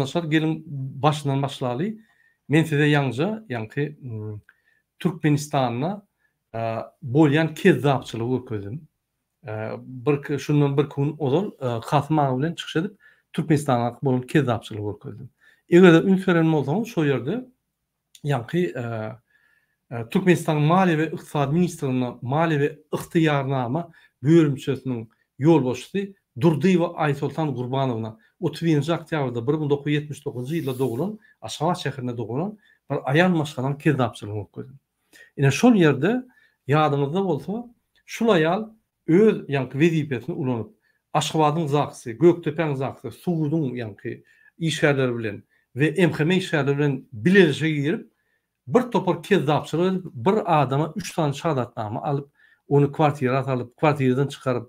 vatandaşlar gelin başından başlayalım. Mentede yalnızca yani ıı, Türkmenistan'a e, ıı, bolyan kezzapçılığı közdüm. E, bir şundan bir kun odol e, Katma bilen çıkış edip Türkmenistan'a bolyan kezzapçılığı közdüm. Eğer de ünferenme o zaman şu yerde e, Türkmenistan Maliye ve İktisad Ministerliği'nin Maliye ve İhtiyarnama bölümçesinin yol boşluğu Durdiva Aysoltan Qurbanovna 30-нчы октябрда 1979 елда doğulan, Aşgabat şäherine doğulan bir ayanmaşgalan kirdapçylyk bolup geldi. Ene şol ýerde ýadyňyzda bolsa, şul aýal öz ýanky wezipetini ulanyp, Aşgabatyň zaksy, Göktepäň zaksy, Suwudyň yankı işgärleri bilen ve MHM işgärleri bilen bilerişe girip bir topar kirdapçylyk bir adama üç tane şahadatnama alyp, onu kwartira alyp, kwartiradan çykaryp,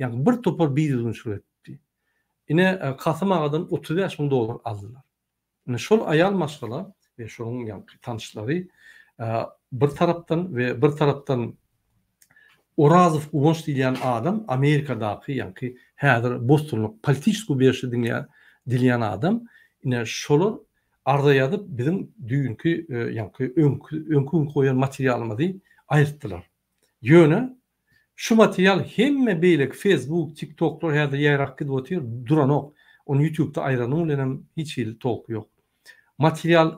ýani bir topar bir ýüzünçilik İne e, Kasım ağadan 30 yaşında dolar aldılar. İne şol ayal maskala ve şolun yani tanışları e, bir taraftan ve bir taraftan Orazov Uwonç diýen adam Amerikadaky ýa-ni häzir bir şey berişi diýen adam ine şolar arda ýazyp bizim düýünki ýa-ni öňkü öňkü goýan ayırttılar. aýyrtdylar. شو ماتيال هم بالك فيسبوك تيك توك تروح هذا يا راكد وتير درانوك اون يوتيوب تا ايرانو لنا هيتش توك يوك ماتيال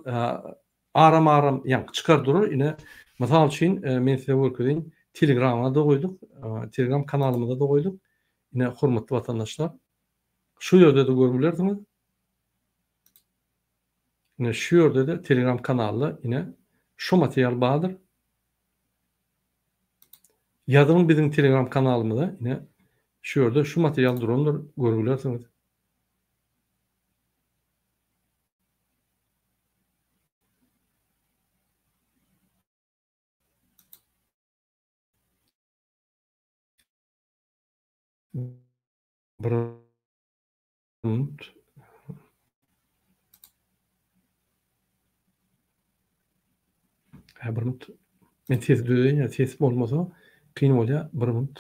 aram aram yani çıkar durur. Yine mesela için e, men size Worker'in Telegram'a da koyduk. E, Telegram kanalımıza da koyduk. Yine hürmetli vatandaşlar. Şu yerde de görmülerdiniz. Yine şu yerde de Telegram kanalı yine şu materyal bağdır. Yardımın bizim Telegram kanalımı da yine şurada şu materyal drone'lar görgülersiniz. Brand Brand ben test ya test olmasa Pinolya Brumund.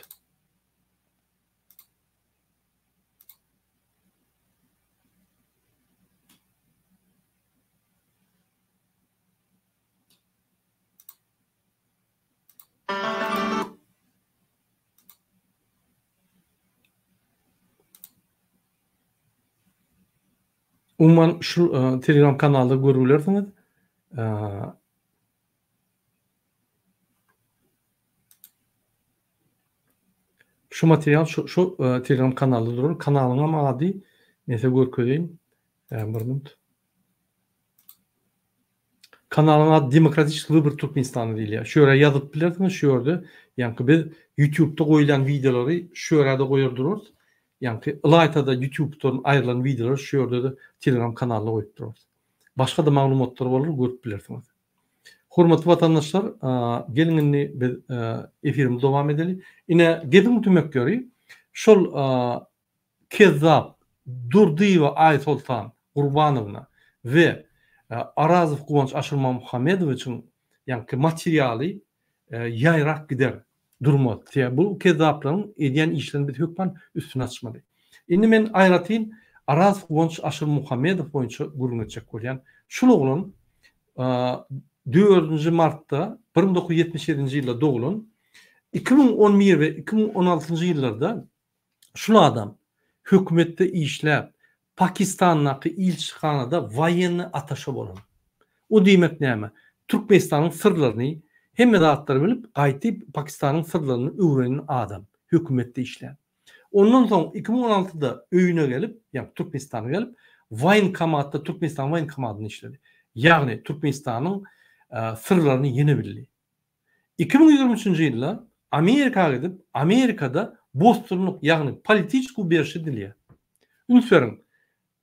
Umman şu e, Telegram kanalda görürlerdiňiz. E, şu materyal şu, şu e, Telegram kanalı durur. mı adi neyse gör koyayım. Yani Kanalına Kanalıma Demokratik Libert Türkmenistan'ı değil ya. Şöyle yazıp bilirsiniz Şöyle, yerde. Yani biz YouTube'da koyulan videoları şöyle de koyur durur. Yani Light'a'da YouTube'dan ayrılan videoları şöyle de Telegram kanalına koyup durur. Başka da malumatlar olur gör bilirsiniz. Hurmatlı vatandaşlar, gelinini efirim devam edeli. Yine gedin tümek görü. Şol kezzab Durdiyeva Ay Sultan Urbanovna ve Arazov Kuvanç Aşırma Muhammedoviç'in yani materyali yayrak gider durma. Yani bu kezzapların ediyen işlerini bir hükmen üstüne açmadı. Şimdi ben ayratayım Arazov Kuvanç Aşır Muhammedov boyunca gururunu çek koyan. Şul oğlun 4. Mart'ta 1977 yılda doğulan 2011 ve 2016 yıllarda şunu adam hükümette işlep Pakistan'daki ilçhanada vayenli ataşa bolan. O demek neyme? Türkmenistan'ın sırlarını hem de atları bilip gaytip Pakistan'ın sırlarını öğrenen adam hükümette işlep. Ondan sonra 2016'da öyüne gelip yani Türkmenistan'a gelip Vayn kamatta Türkmenistan Vayn kamatını işledi. Yani Türkmenistan'ın ee, sırlarını yenebildi. 2023 yilda amerikaga gidip amerikada Bostonluk ya'ni politichku berishni dilya unferin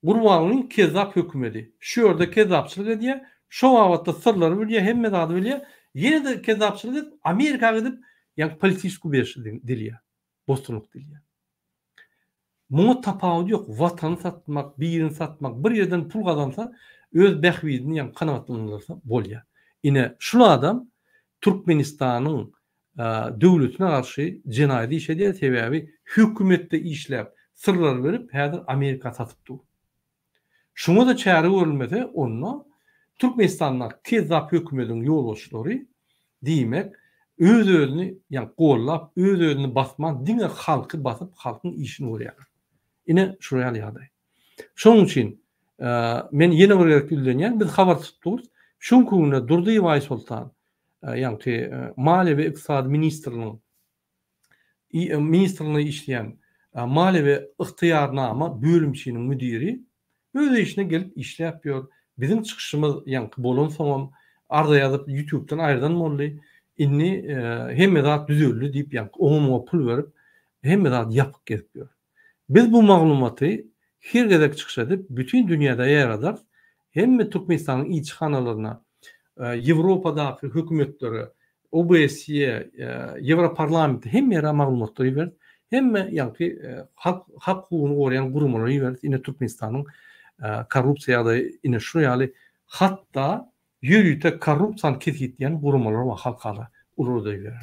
gurvalning kezap hukmedi shu yerda kezapchilik ediya shu vavatda sirlarni bilya hemme zady bilya yenida kezapchilik edib amerikaga gidip yani politichku berishni dilya bostirliq dilya Muňa tapawut ýok. Watany satmak, birini satmak, bir yerden pul kazansa öz bähwidini ýa-ni kanaatlanyrsa bolýar yine şunu adam Türkmenistan'ın e, devletine karşı cinayeti işlediği sebebi hükümette işlep sırlar verip her Amerika satıptı. Şunu da çare verilmedi onunla Türkmenistan'dan kezzap hükümetin yoluşları demek öz özünü yani kollap öz özünü basman dine halkı basıp halkın işini oraya. Yine şuraya yaday. Şunun için e, men yeni bir gerek biz havar tuttuğuz чумкуна дурдый вай Sultan, e, yani te, mali ve iktisad ministrinin e, ministrliğine işleyen e, mali ve ihtiyarnama bölümçinin müdiri böyle işine gelip işle yapıyor. Bizim çıkışımız yani bolun soňam arda yazıp YouTube'dan ayrıdan molly inni e, hem edat düzüllü deyip yani umuma pul verip hem edat yapık getiriyor. Biz bu malumatı her gezek çıkış edip bütün dünyada yer yaradar hem Türkmenistan'ın iç kanalına e, Yevropadagi hökumətlere, OBSE, Yevroparlament hem yerə məlumatları verir, hem de yani e, hak hak hukuku orayan kurumları verir. Yine Türkmenistan'ın e, korrupsiya da yine şu yani hatta yürüyte korrupsiyan ketkitleyen kurumları ve halkalı olur da verir.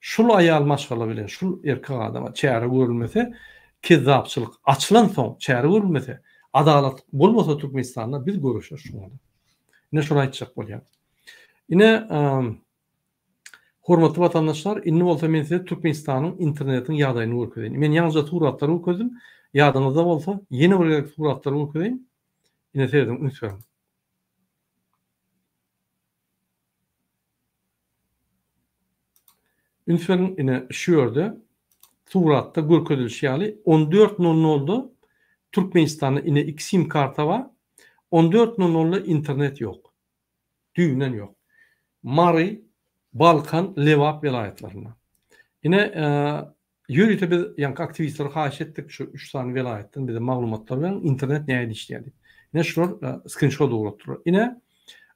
Şul ayal maşgala bilen, şul erkek adama çare görülmesi, kezzapçılık açılan son çare görülmesi, adalet bo'lmasa turkmistonni biz ko'rishimiz shunadi yana shuni aytishaq bo'lgan yana ehm, hurmatli vatandaşlar inni bolsa men size Türkmenistan'ın internetin yağdayını okuyorum. Men yalnızca turatları okudum. Yağdığınızda olsa yeni olarak turatları okudum. Yine seyredin unutmayalım. Ünifer'in yine şu yerde Turat'ta gürködül şiali 14.00'da Türkmenistan'da yine iki sim karta var. 14 numaralı internet yok. Düğünen yok. Mari, Balkan, Levap vilayetlerine. Yine e, yürüyüte biz yani aktivistler haş ettik şu 3 tane vilayetten bir de malumatlar bilen internet neye işledi. Yine şular e, screenshot doğrulttular. Yine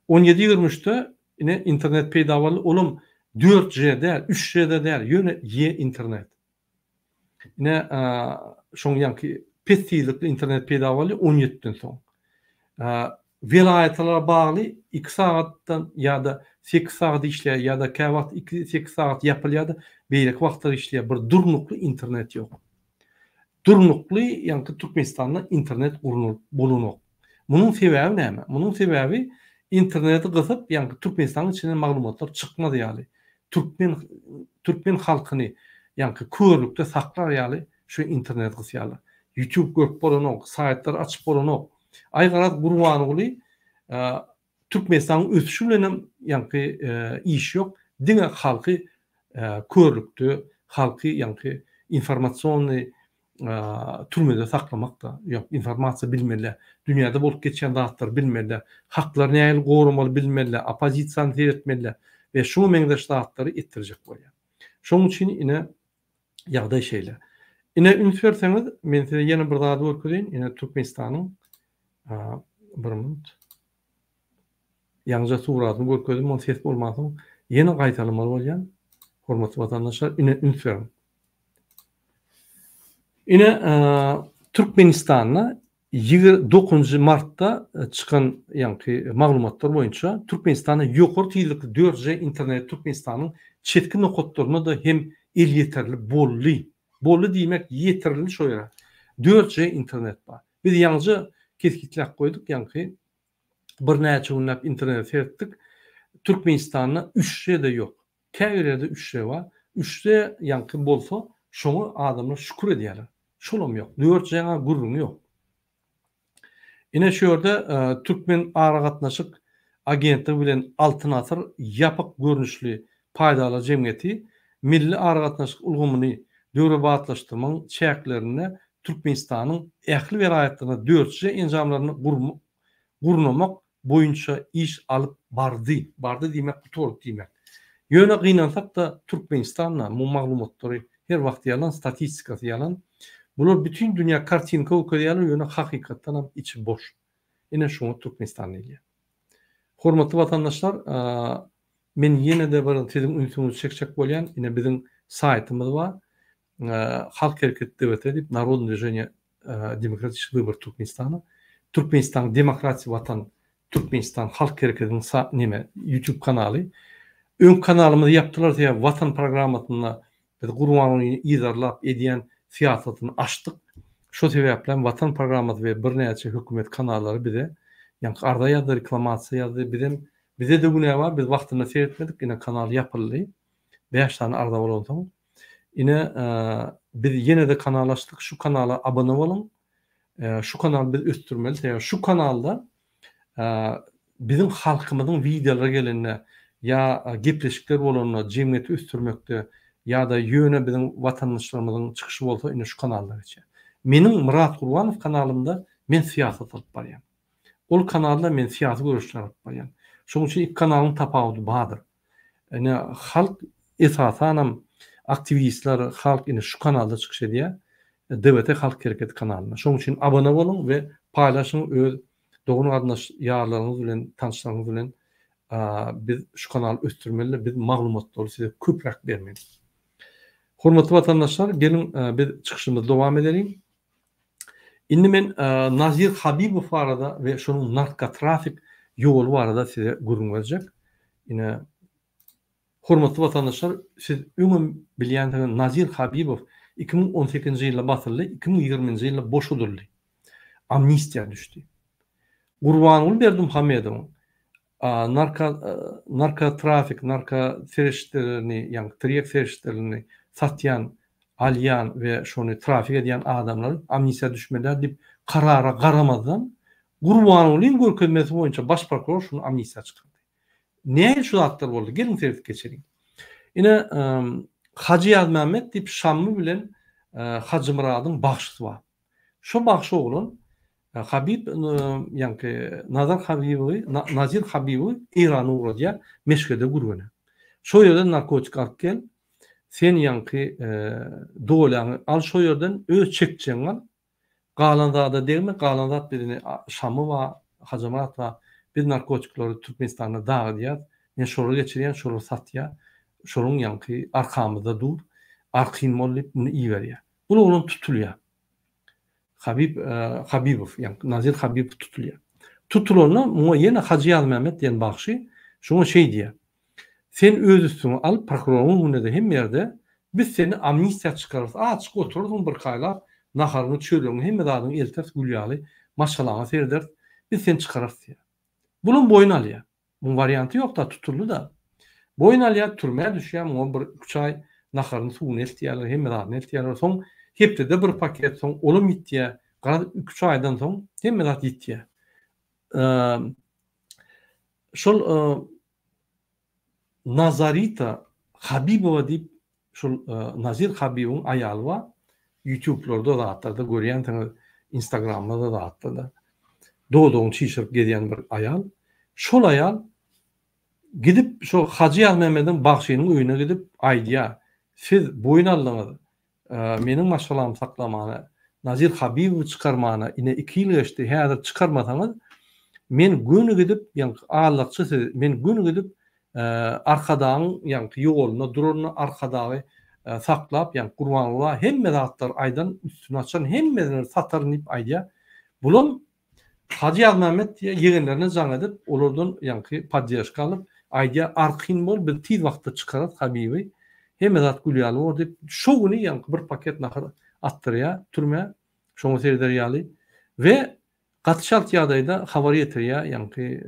17-23'te yine internet peydavalı olum 4G değil, 3G'de değer. Yine Y internet. Yine e, şun yanki pes tezlikli internet peyda boldy 17-den soň. Ee, Vilayetlara bagly 2 sagatdan ýa-da 8 saat işleýär ya da kä wagt saat 8 sagat ýapylýar, beýlek wagtlar işleýär. Bir durnukly internet yok. Durnukly, ýa Türkmenistanda internet bulunok. Munun sebäbi näme? Munun sebäbi interneti gysyp, ýa-ni Türkmenistanyň içinden maglumatlar çykmady ýaly. Türkmen Türkmen halkını ýa-ni saklar yani şu internet gysýaly. YouTube көріп боронок сайттар ачып боронок айгарат гурбануулы түркменстанның өсүшү менен яңкы иш жок диңе халкы көрлүктү халкы яңкы информационный түрмөдө сакламакта информация билмеле дүйнөдө болуп кеткен дааттар билмеле хактарын айыл корумал билмеле оппозицияны тиретмеле ve şu mengdeş dağıtları ittirecek buraya. Şunun için yine yağda şeyle. Yine ünsverseniz ben size yeni bir zat örküdeyin. Yine Türkmenistan'ın e, bir minut. Yanca suratını görkedim, on ses bolmasın. Yeni kaytalamalı bolýan. Hormatly vatandaşlar, yine ünsverin. Yine Türkmenistan'a 29 martta e, çıkan yani maglumatlar boyunca Türkmenistan'ın yokor tiylik 4G internet Türkmenistan'ın çetkin nokotlarına da hem el yeterli bolli Bolu diýmek ýetirilmiş oýra. 4G şey internet var. Biz ýalňyzy ketgitlek koyduk, yankı bir näçe günläp internet seyretdik. Türkmenistanda 3G şey de ýok. Käwirede 3G şey var. 3G yankı bolsa şunu adamlar şükür edýärler. Şolom yok. 4 g gururum yok. ýok. Ine şu ýerde e, Türkmen ara gatnaşyk agentlik bilen altın asır yapık görünüşlü paydalı cemiyeti milli ara gatnaşyk ulgumyny döwrebatlaşdyrmaň şähertlerine şey Türkmenistanyň ähli velayatlaryna dörtçe enjamlaryny gurnamak boyunca iş alıp bardı. Bardı demek kutor demek. Yöne gynansak da Türkmenistan'la bu malumatları her vakti yalan, statistikası yalan. Bunlar bütün dünya kartinka okuyalan yöne hakikatten ham içi boş. Yine şunu Türkmenistan'la ilgili. Hormatlı vatandaşlar, ben yine de barın dedim, ünitimiz çekecek bolyan, yine bizim saytımız var. Halk hareketi devleti Народное движение demokratik vыбор Türkmenistan'ı. Türkmenistan Demokrasi Vatan Türkmenistan Halk Hareketi'nin nime YouTube kanalı. Ön kanalımızı yaptılar diye vatan programatına kurmanını idarlap ediyen fiyatını açtık. Şu yapılan vatan programatı ve bir neçe hükümet kanalları bir de yani arda yazdı, reklamasiya yazdı. de, bize de bu ne var? Biz vaktinde seyretmedik. Yine kanal yapıldı. Beş tane arda var oldu yine e, biz yine de kanallaştık. Şu kanala abone olun. E, şu kanal biz üstürmeli. Yani şu kanalda e, bizim halkımızın videoları gelinine ya e, gepleşikler bolunu cemiyeti üstürmekte ya da yöne bizim vatandaşlarımızın çıkışı olsa yine şu kanallar için. Menin Murat Kurbanov kanalımda men siyaset alıp baryan. Ol kanalda men siyaset görüşler alıp baryan. Şoň üçin iki kanalın tapawudy badyr. Yani halk esasanam aktivistler halk yine şu kanalda çıkış ediyor. devlete Halk Hareketi kanalına. Şunun için abone olun ve paylaşın. Doğru dogry adaş ýarlaryňyz bilen, tanışlaryňyz biz şu kanal östürmeli, biz maglumat dolu size köprak bermeliyiz. Hürmetli vatandaşlar, gelin a, biz çykyşymyzy dowam edelim. Indi men a, Nazir Habibow arada we şonuň narkotrafik ýol arada size gurrun berjek. Ine Hormatlı vatandaşlar, siz ümum bilýän Nazir Habibow 2018-nji ýylda basyldy, 2020-nji ýylda boş udurly. Amnistiýa düşdi. Gurbanul berdim Hamedow. narka narka trafik, narka serişlerini, yani triyek serişlerini satyan, alyan ve şonu trafik edýän adamlar amnistiýa düşmeler dip karara garamazdan Gurbanul'un görkezmesi boyunca baş prokuror şunu amnistiýa çıkardı. Niye şu aktar oldu? Gelin terif geçelim. Yine Hacı Yad Mehmet deyip şamlı bilen Hacı Murad'ın bahşısı var. Şu bahşı oğlun Habib yani Nazar Habibi Nazir Habibi İran'ı uğradıya meşkede gurvene. Şu yerden narkotik akkel sen yankı e, dolanı al şu yerden öz çekeceğin al. Galandada değil mi? Galandat birini Şam'ı var, Hacamat var bir goçukları Türkmenistan'a dağdiyat, men şoru geçirýän şoru satýa, şoruň ýanky arkamyzda dur, arkyn mollip bunu iyi berýär. Bunu onun tutuluyor. Habib e, Habibow, yani Nazir Habib tutuluyor. Tutulana muňa ýene Hajy Almamet diýen bagşy şoňa şey diýär. Sen öz üstüňi alyp prokuroruň önünde hem ýerde biz seni amnistiýa Aa, açyk oturursun bir kaýlar, naharyny çölüň hem zadyň eltes gulýaly maşalaňa serder, biz seni çıkarırız diýär. Bunun boyun boynalıya. Bunun variantı yok da tuturlu da. Boyun Boynalıya turmaya düşüyor. Muğan bir üç ay nakarını su nelt yerler, hem daha nelt yerler. Son hepte de bir paket son olum ittiye. Garaz 3 aydan son hem daha ittiye. Ee, şol e, Nazarita Habibova deyip şol e, Nazir Habibov'un ayalı var. YouTube'larda da atladı. Görüyen Instagram'da da atladı. Doğu doğun gediyen bir ayal. Şol ayal gidip şu Hacı Ahmet'in bahşinin üyüne gidip aydiya siz boyun aldınız. E, menin maşalam saklamana Nazir Habibi çıkarmana ine 2 yıl geçti. Häzir çıkarmasanız men gün gidip yani ağırlıkçı siz men gün gidip e, arkadaň ýanky ýoluna durulyny arkadagy e, saklap, ýa Gurbanullah hemme zatlar aýdan üstüne açan hemme sataryn dip aýdýa. Bunun Hacı Mehmet diye yeğenlerine zannedip olurdun yankı padyaşka alıp aydiya arkin bol bir tiz vakti çıkarat Habibi hem edat gülyalı or deyip şovunu yankı bir paket nakır attırıya türme şoğu serderiyali ve katışalt yağdayda havari yetiriya yankı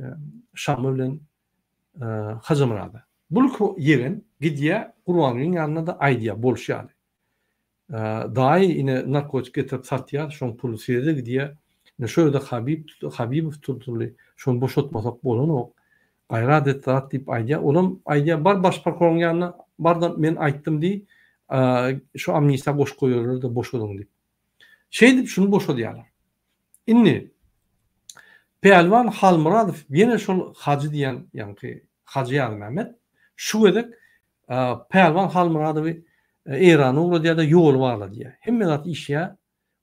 Şam'ı bilen e, e hazımrada. Bulku yeğen gidiya Kur'an'ın yanına da aydiya bolşyali. E, dahi yine narkotik getirip satya şoğu pulu serder gidiya ne Şöyle Habib Habib tutuldu. Şon boşotmasak bolunu gayra detat tip ayya. onun ayya bar baş parkolganny bardan men aytdım di. Şu amnisa boş koyuyorlar da boş olun dip. Şey dip şunu boş ol Inni Pelvan Halmuradov yine şol hacı diyen yani hacı yani Mehmet şu edek e, Pelvan Halmuradovi e, İran'ı uğra diye de yol varla diye. Hem menat işe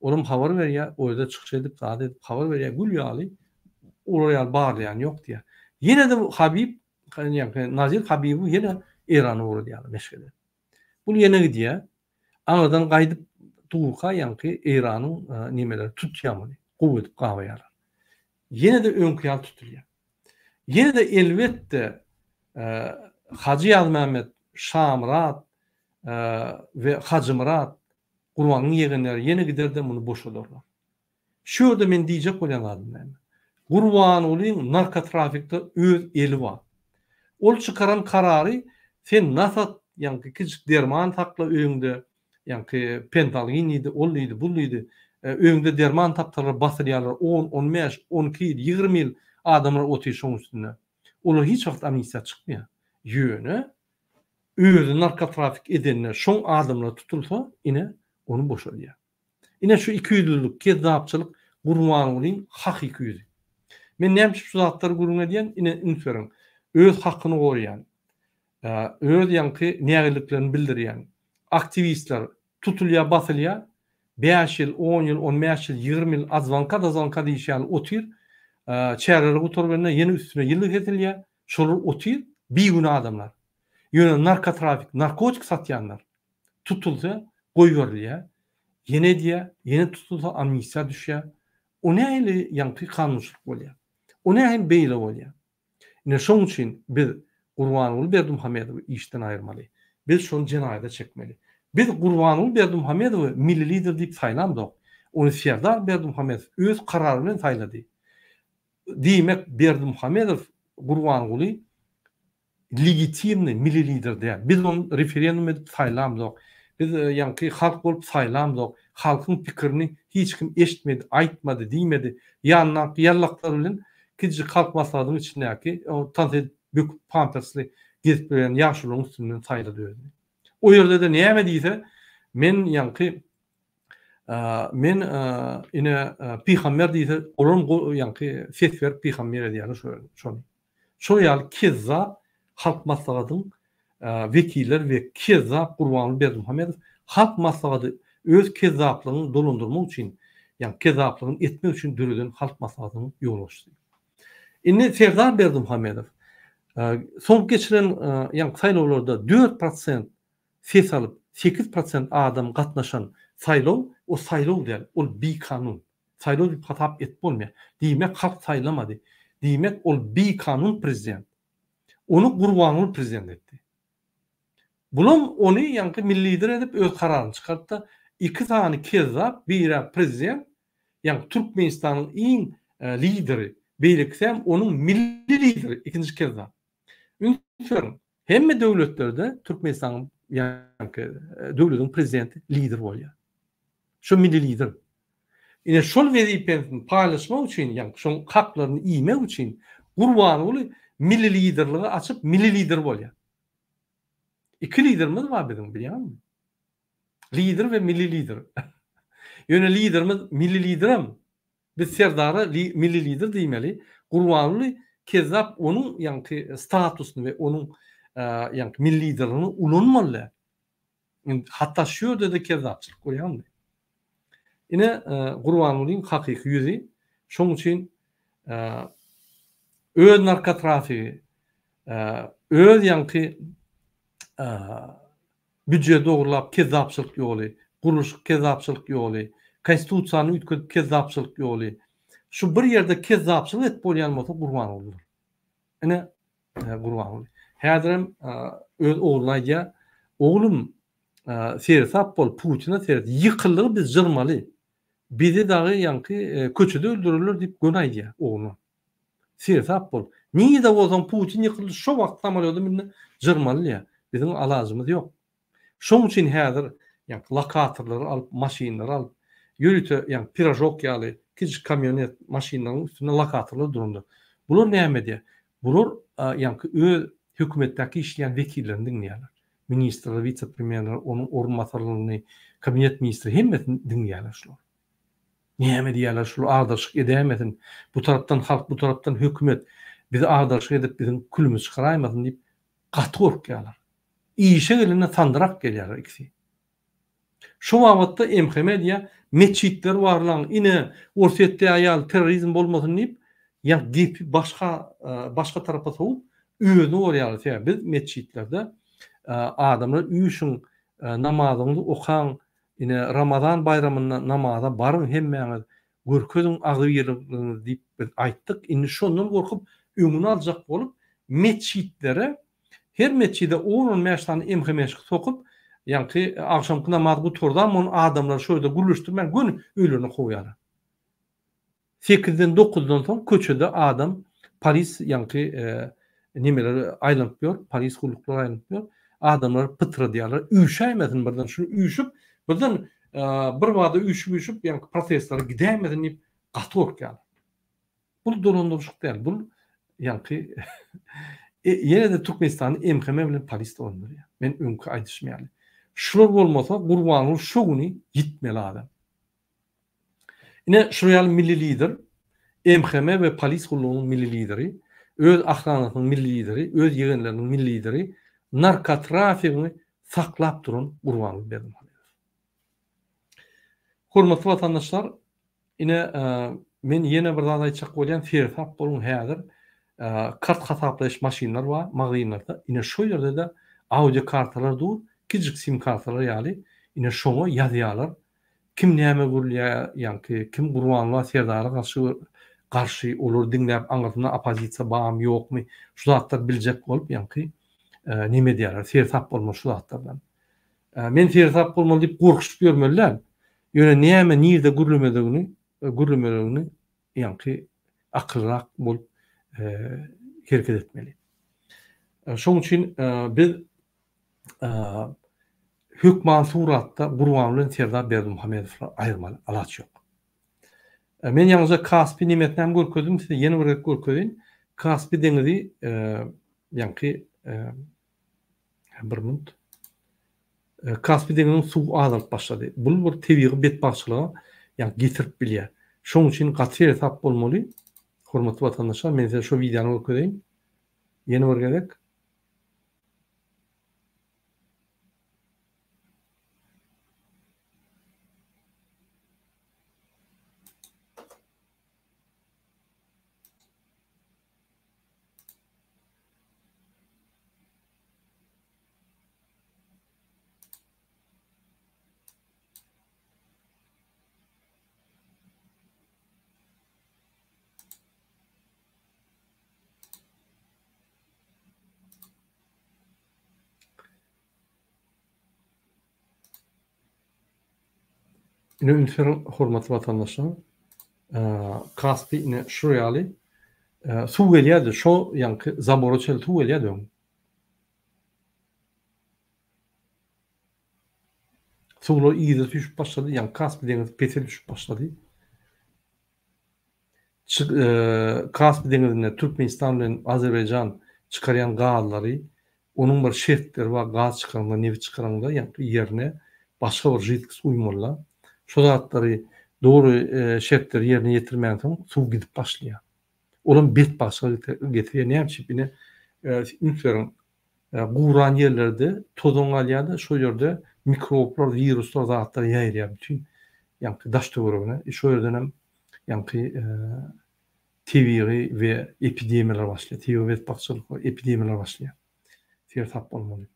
Oğlum havar ver ya. Orada çıkış edip daha edip havar ver ya. Gül yağlı. Oraya bağır yani yok diye. Yine de Habib yani Nazir Habib'i yine İran'a uğradı yani meşgede. Bu yine gidiyor. Anadan kaydıp tuğuka yankı İran'ın e, nimeleri tutuyor bunu. kahve Yine de ön kıyal tutuluyor. Yine de elbette e, Hacı Yaz Mehmet Şamrat e, ve Hacı Murat Kur'an'ın yegenleri yeni gider de bunu boş olurlar. Şu da men diyecek olan adım yani. Kurban olayın narka trafikte öz eli var. Ol çıkaran kararı sen nasıl yani küçük derman takla öğünde yani pentalin idi, ol idi, bul idi. E, öğünde derman taptalar basılyalar 10, 15, 12, 20 yıl adamlar otuşun üstüne. Ola hiç vakit amnisya çıkmıyor. Yönü özün narka trafik edenler şon adamlar tutulsa yine onun boşalıyor. ol Yine şu iki yüzlülük, kezzapçılık kurmanı olayım, hak iki yüzü. Men nemçip bu zatları kuruna diyen, yine ünit verin. Öz hakkını koru yani. Ee, öz yankı neyirliklerini bildir yani. Aktivistler tutulya basılya 5 yıl, 10 yıl, 15 yıl, 20 yıl azvanka da zanka deyişen otur. Ee, Çerleri otur yeni üstüne yıllık etilya. Şolur otur. Bir günah adamlar. Yöne narka trafik, narkotik satyanlar tutuldu qoyuverliyə, yeni ediyə, yeni tutulsa amnistiya düşə. O ne ile yankı kanunsuzluk oluyor. O ne hem beyle oluyor. Ne şun için bir Kur'an'ı verdim Hamiyadov'u işten ayırmalı. Biz şun cenayede çekmeli. Biz Kur'an'ı verdim Hamiyadov'u milli lider deyip saylamdık. Onu siyerdar verdim Hamiyadov öz kararını sayladı. Demek verdim Hamiyadov Kur'an'ı legitimli milli lider diye. Biz onu referandum edip saylamdık biz e, yani halk bolup saylamdyk halkın fikrini hiç kim eşitmedi aýtmady diýmedi ýandan ýarlaklar bilen kijik halk maslahatynyň ki o tanse büyük pampasly gezip beren ýagşylygyň üstünden saýladyr o yerde de näme diýse men ýanky e, men e, ine e, pihammer diýse olum ýanky ses berip pihammer diýär şol şol yani kezda halk maslahatynyň e, vekiller ve kezzap Qurbanly Berdimuhamedov halk maslahaty öz kezzaplygyny dolundurmak için, yani ni kezzaplagyny etmek üçin dürülen halk yol açtı. Indi Serdar Berdimuhamedov e, son geçiren e, yani sayılarda 4% ses alıp 8% adam gatnaşan saýlaw o saýlaw däl, o bir kanun. Saýlaw bir hatap etmiyor bolmaýar. Diýmek halk saýlamady. Diýmek o bir kanun prezident. Onu Kurbanlı prezident etdi. Bunun onu yankı milli lider edip öz kararını çıkarttı. İki tane kezzap, bira prezident, yani Türkmenistan'ın en e, lideri, beyliksem onun milli lideri ikinci kezzap. Ünsörün, hem de devletlerde Türkmenistan'ın yani e, devletin prezidenti lider oluyor. Şu milli lider. Yine şol vazifesini paylaşma için, yani şu haklarını iyime için kurban oluyor, milli liderliği açıp milli lider oluyor. İki liderimiz var bizim biliyor musun? Lider ve milli lider. Yöne liderimiz milli liderim. Biz Serdar'a li, milli lider demeli. Kurbanlı kezzap onun yani statüsünü ve onun e, yani milli liderini ulunmalı. Yani, hatta şu dedi kezzapçılık görüyor musun? Yine e, Kurbanlı'nın hakiki yüzü. Şunun için e, öz narkotrafiği, e, öz yani ee, büdje dogrlap kezzapçylyk ýoly, guruş kezzapçylyk ýoly, konstitusiýany ütküp kezzapçylyk ýoly. Şu bir ýerde kezzapçylyk et bolýan bolsa gurban bolur. Ene gurban e, bolur. Häzirem e, öz ogluna ýa oglum e, sersap bol Putin'e sers yıkılır biz jırmaly. Bizi dağı yankı köçüde öldürürler dip günay ya oğlu. Sersap bol. Niye de zaman Putin yıkıldı şu vaqt tamalyoda minne jırmaly ya. Bizim alacımız yok. Şom için häzir yani lakatorları alıp, maşinleri alıp, yürütü, yani pirajok yağlı, küçük kamyonet maşinlerin üstüne lakatorlar durumda. Bular näme diye? Bular yani ö hükümetteki işleyen vekillerini dinleyenler. Ministerler, premierler, onun orunmatarlarını, kabinet ministri hemmetin dinleyenler şular. Näme diýerler şol ardaşyk edämesin. Bu taraftan halk, bu taraftan hükümet, bizi ardaşyk edip bizim külümüz çykaraymasyn diýip gaty gorkýarlar ийишең эле сандырак келер икси şu wagtda emheme diýe meçitler barlan ine orsetde ayal terrorizm bolmasyn diýip ya gip başka e, başka tarapa soğup üýüni orýar. Yani biz meçitlerde adamlar üýüşün e, namazyňyzy okan ine Ramazan bayramyna namaza barın hemmäňiz görkeziň agy ýerligini diýip biz aýtdyk. Indi şondan gorkup üňüni aljak bolup meçhitlere her metçide 10-15 tane emhemeşik sokup yani e, akşamki namaz bu turdam onun adamlar şöyle ben gün ölünü koyarı. 8'den 9'dan sonra köçede adam Paris yani e, nimeler aylanıp Paris kullukları aylanıp Adamlar pıtırı diyorlar. Üşeymesin birden şunu üşüp birden e, bir vada üşüp üşüp yani protestlara gidemesin deyip katı ork yani. Bu dolandırıcılık değil. Bu yani e, yine de Türkmenistan'ın emke mevlen Paris'te onları. Ya. Ben önkü aydışım yani. Şular olmasa kurbanın şu günü gitmeli adam. Yine şuraya milli lider. MHM ve polis kulluğunun milli lideri, öz ahlanatının milli lideri, öz yığınlarının milli lideri, narkotrafiğini saklap durun kurbanı dedim. Hürmetli vatandaşlar, yine e, men yine bir daha aytacak bolýan fersap bolun häzir kart hataplaş maşinler var, mağdinlarda. Yine şu yerde de audio kartalar dur, küçük sim kartalar yani. Yine şoňa ýazýarlar. Kim näme gurulýar, ýanki kim gurmanlar serdara garşy karşı olur dinläp aňlatyna opozisiýa bam ýokmy? Şu zatlar biljek bolup ýanki näme diýerler, sertap bolmaly şu zatlardan. Men sertap bolmaly diýip gorkuş görmeler. Ýöne näme nirde gurulmadygyny, gurulmadygyny ýanki akylrak bolup e, hareket etmeli. E, şunun için e, bir biz hükman suratda Qurbanullah Serdar Berdimuhamedovlar ayırmalı, alaç yok. Men yalnızca Kaspi nimetnem görkedim, size yeni bir görkedim. Kaspi denizi yani bir minut. Kaspi denizinin su azalıp başladı. Bu bir tebiği bet başlığı yani getirip bilye. Şunun için katri etap olmalı korumatı vatandaşlar. Ben size şu videonu okuyayım. Yeni olarak Üniversitenin hürmetli vatandaşlar, e, Kaspi ne Şuriyali, e, Suriyeli'ye de şu yani zamoroçel Suriyeli'ye de Sonra iyice düşüp başladı. Yani Kaspi deniz petel düşüp başladı. Çık, e, Kaspi denizinde Türkmenistan Azerbaycan çıkaryan gazları onun bir şertleri var gaz çıkarma nevi çıkaranda yani yerine başka bir jitkis uymurla soda hatları doğru e, şərtləri yerinə yetirməyən tam suv gidib başlayan. Onun bet başa getiriyor. Ne yapıp yine e, e, kuran yerlerde tozun alyada şu yerde mikroplar, virüsler, zatlar yayılıyor. Bütün yankı daş doğruna. E, şu yerden hem yankı e, TV'yi ve epidemiler başlıyor. TV ve bakçılık epidemiler başlıyor. Fiyat hap olmalıyım.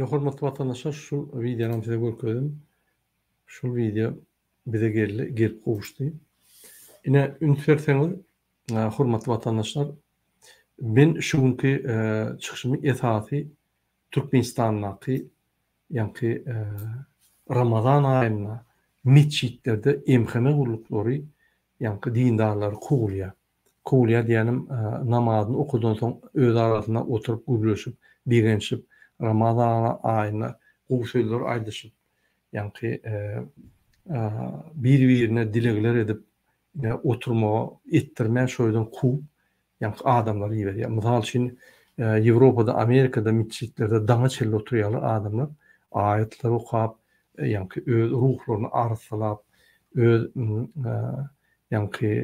نخرمة vatandaşa şu videonun size görkedim. Şu video bize geldi, gelip kovuştu. Yine ünit verseniz, e, hurmatlı vatandaşlar, ben şu günkü e, çıkışımı etati Türkmenistan'daki yani e, Ramazan ayında, meçhitlerde emheme gurlukları yani dindarlar kovulya. Kovulya diyenim e, namazını okudan son öz arasında oturup gübreşip, birenşip, Ramazan ayını gowşeýler aýdyşyp, ýa-ni e, e, bir-birine dilegler edip oturma, ettirmä şoýdan kuw, ýa-ni adamlar ýeber. Mysal üçin Ýewropada, Amerikada mitçitlerde daňa çelle oturýarlar adamlar, aýatlary okap, e, yani ki öz ruhlaryny arsalap, öz ýa-ni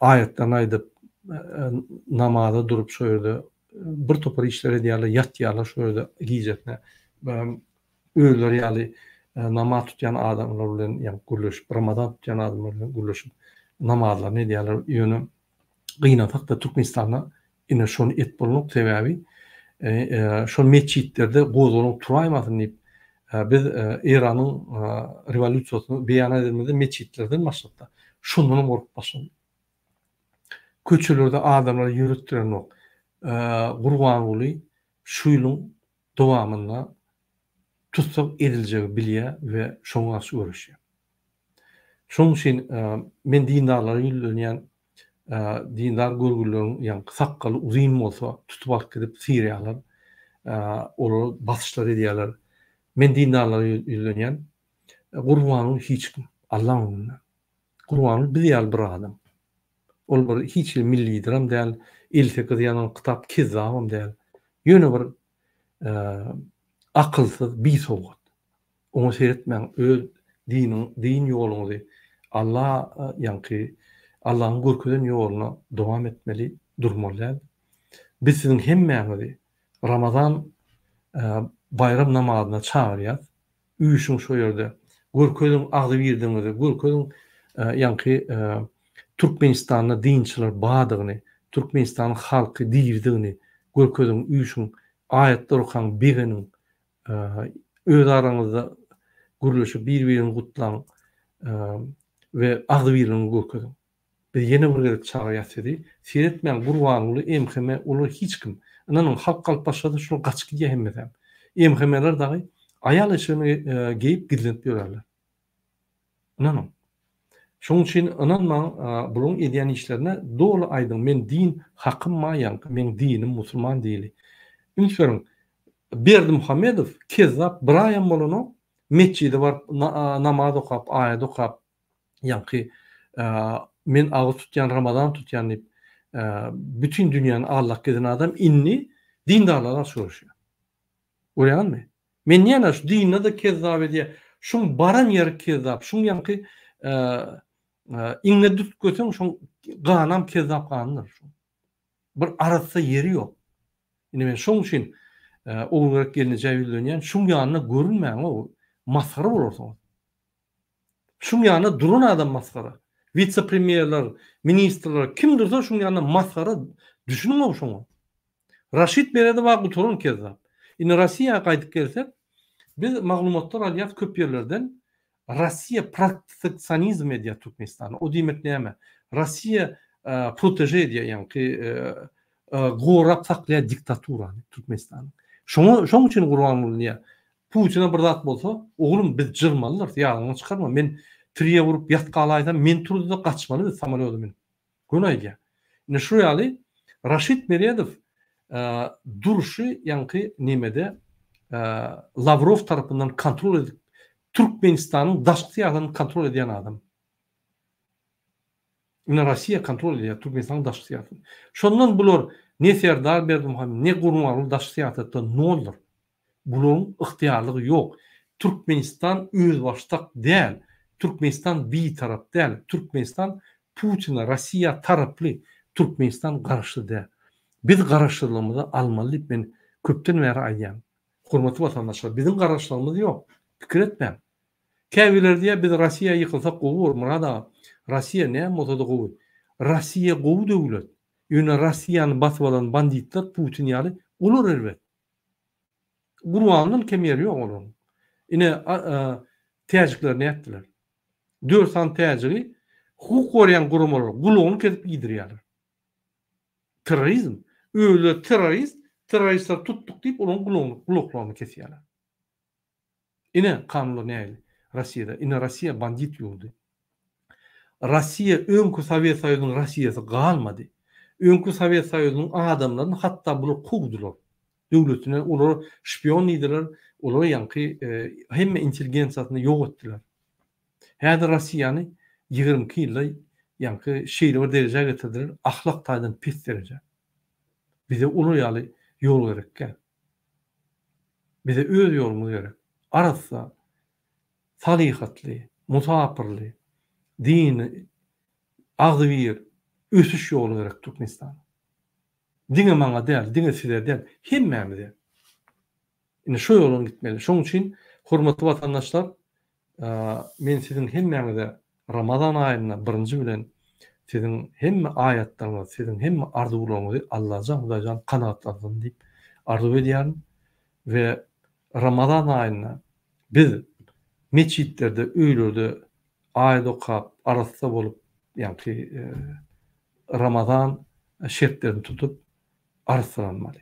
aýatdan aýdyp namaza durup şoýerde bir topar işlere diyarlar, yat diyarlar şöyle giyecekler. Öğüller yani e, nama tutan adamlar bilen yani guruluşup, Ramazan tutan adamlar bilen guruluşup namazlar ne diyarlar yönü qiynatak da Türkmenistan'a ine şun et bolunup sebebi e, e, şol meçhitlerde gozolup turaymasın deyip biz Eran'ın revolüsyonu beyan edilmedi meçhitlerden başladı. Şundan orup başladı. Köçelerde adamlar yürüttüren yok gurganguly ee, şu ýylyň dowamında tutsak ediljegi bilýär we şoňa garşy görüşýär. Şoň üçin men e, dindarlaryň ýüllönýän e, dindar görgülleriň ýa sakgaly uzun bolsa tutup alyp gidip Siriýalar e, olar basyşlar edýärler. Men dindarlaryň ýüllönýän Kurbanın hiç kim Allah'ın Gurwanyň bir ýal bir adam. Ol hiç millidir hem däl, iltiqi diyana kitap kiz zavum değil. Yönü bir e, akılsız bir soğut. Onu seyretmen öz dinin din yolunu Allah e, yankı Allah'ın gurkudan yoluna devam etmeli durmalı. Biz sizin hemmeğinizi Ramazan e, bayram namazına çağırıyaz. Üyüşün şu yerde. Gurkölün ağzı birdiğinizi, Gurkölün yankı Türkmenistan'da dinçiler bağdığını, Türkmenistan halkı diýirdigini, görkezin, üýşüň, ayetler okan bigenin, e, öz araňyzda gürleşip bir-birini e, ve we agwirini görkezin. Biz yeni bir gerek çağa yatedi. Siretmen gurwanly emheme ulu hiç kim. Ananın halk kalp başladı şunu kaç gidiye hemmeden. Emhemeler dahi ayal eşini e, geyip gidilip diyorlar. Ananın shuning için anan man burun işlerine doğru aydın. men din hakym maýan men dinim musulman diýeli ünsürün Berdi Muhammedow kezzap Brian Molino meçide var e, namaz okap, ayet okap. Yanki e, men ağı tutyan, Ramazan tutyan deyip bütün dünyanın Allah giden adam inni dindarlara soruşuyor. Uyan mı? Men niye şu dinine de kezzap ediyor. Şun baran yarı kezzap. Şun yanki e, ee, inne düz götün şu ganam kezzapkandır. Şu. Bir arası yeri yok. Yine ben şun için e, oğularak gelineceği bildiğin şum yanına görünmeyen o maskara olursun. Şum yanına durun adam maskara. Vice premierler, ministerler kim dursa şum yanına maskara düşünün o şunu. Raşid berede var bu torun kezzap. Yine Rusya'ya kaydıp gelsek biz maglumatlar alıyaz köp yerlerden Россия протекционизм diye Türkmenistan'a. O demek ne mi? Россия proteje diye yani ki gora saklaya diktatura Türkmenistan'ın. Şonu şonu için kurbanlı niye? Putin'e bir dat bolsa, oğlum biz cırmalılar, yalanını çıkarma. Men triye vurup yatka alaydan men turdu da kaçmalı dedi samolyodu men. Günayga. Ne şu yali Raşit Meriyadov duruşu yankı nimede Lavrov tarafından kontrol edip Türkmenistan'ın Daşkıyan'ın kontrol eden adam. Yine Rusya kontrol ediyor Türkmenistan'ın Daşkıyan'ı. Şondan bulur ne serdar berdi Muhammed ne gurmalı Daşkıyan'ı da ne olur. Bunun ihtiyarlığı yok. Türkmenistan öz baştak değil. Türkmenistan bir taraf değil. Türkmenistan Putin'e Rusya taraflı Türkmenistan karıştı değil. Biz karıştırılığımızı almalı ben köpten beri ayyan. Hürmetli vatandaşlar bizim karıştırılığımız yok. Fikir etmem. Käbilerde biz Rossiya yıkılsa gowur, murada Rossiya näme bolsa-da gowy. Rossiya gowy döwlet. Ýöne Rossiyany basyp banditler Putin ýaly olur elbet. Gurwandan kemer ýok olun. Ine täjikler näetdiler? 4 san täjigi hukuk gorayan gurumlar gulugyny kesip gidirýärler. Terrorizm, Öyle terörist, teröristler tuttuk diýip onun gulugyny, guluklaryny kesýärler. Yine kanunlar näýdi? Россияда. И на Россия бандит yoğundu. Rossiya önkü Sovet Soyuzu'nun Rossiyasi kalmadı. Önkü Sovet Soyuzu'nun adamlarını hatta bunu kovdular. Devletine ular şpiyon idiler, ular yankı e, hemme inteligensiyasyny yok ettiler. Häde Rossiyany 22 ýylda yankı şeýle bir derece getirdiler, ahlak taýdan pis derece. Bize ular ýaly ýol gerekkä. Bize öz ýolumyz gerek. Arassa tarikatlı, mutapırlı, din, ağvir, üsüş yolu gerek Türkmenistan. Dine bana değil, dine size değil, himmem değil. Yani şu yolun gitmeli. Şunun için hürmetli vatandaşlar, e, men sizin hemmemize Ramazan ayına birinci bilen sizin hemme ayatlarına, sizin hemme arzularınızı Allah'ca hudacan kanaatlardan deyip arzu ediyorum ve Ramazan ayına biz meçitlerde, öylerde ayet okap, arasında bolup yani ki e, Ramazan şertlerini tutup araslanmalı.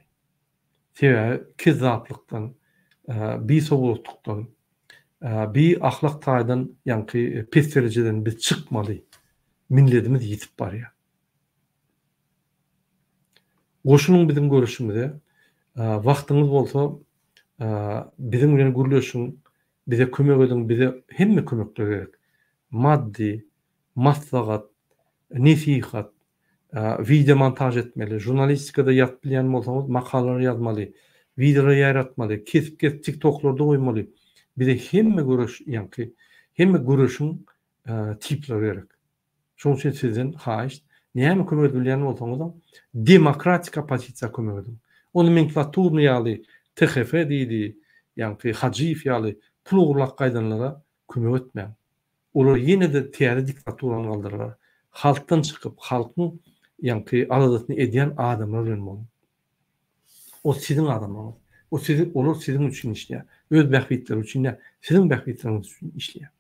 Sebebi kizzaplıktan, e, bir soğukluktan, e, bir ahlak taydan yani ki e, pes dereceden biz çıkmalı. Milletimiz yitip var ya. Oşunun bizim görüşümüzde e, vaktimiz olsa e, bizim ülen gürlüşün bize kömegedin, bize hemme kömekler gerek. Maddi, maslahat, nesihat, e, video montaj etmeli, jurnalistikada yat bilen bolsaňyz makalalar yazmaly, videolar yaratmaly, kesip kesip TikToklarda oymalı Bize hemme görüş, ýa-ni hemme görüşin e, tipleri gerek. Şoň üçin sizden haýyş, näme kömek edilýän bolsaňyz, demokratik opozisiýa kömek edin. Onun menklaturyny ýaly, THF diýdi, ýa-ni Hajiýew pul uğurlaq qaydanlara kömək etməyəm. Ular yenə də tiyari diktaturanı qaldırırlar. Halktan çıkıp halkın yani aradatını ediyen adamlar olmalı. O sizin adamlarınız. O sizin, olur sizin için işleyen. Öz bəxvitleri için ne? Sizin bəxvitleriniz için işleyen.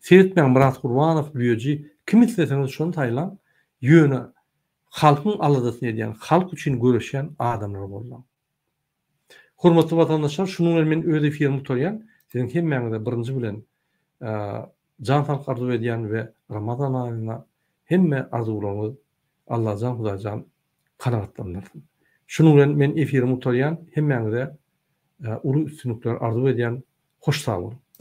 Seyretmeyen Murat Kurbanov, Büyücü, kim isteseniz şunu taylan, yönü halkın aladatını ediyen, halk için görüşen adamlar olmalı. Hürmetli vatandaşlar, şunun ben öyle bir film tutuyorum senin hemmangda birinci bilen e, can halk arzu edýän we Ramazan aýyna hemme arzularyny Allah can hudajan kanaatlandyrsın. Şunu bilen men efirimi tutýan hemmangda e, ulu üstünlükler arzu edýän hoş sağ olun.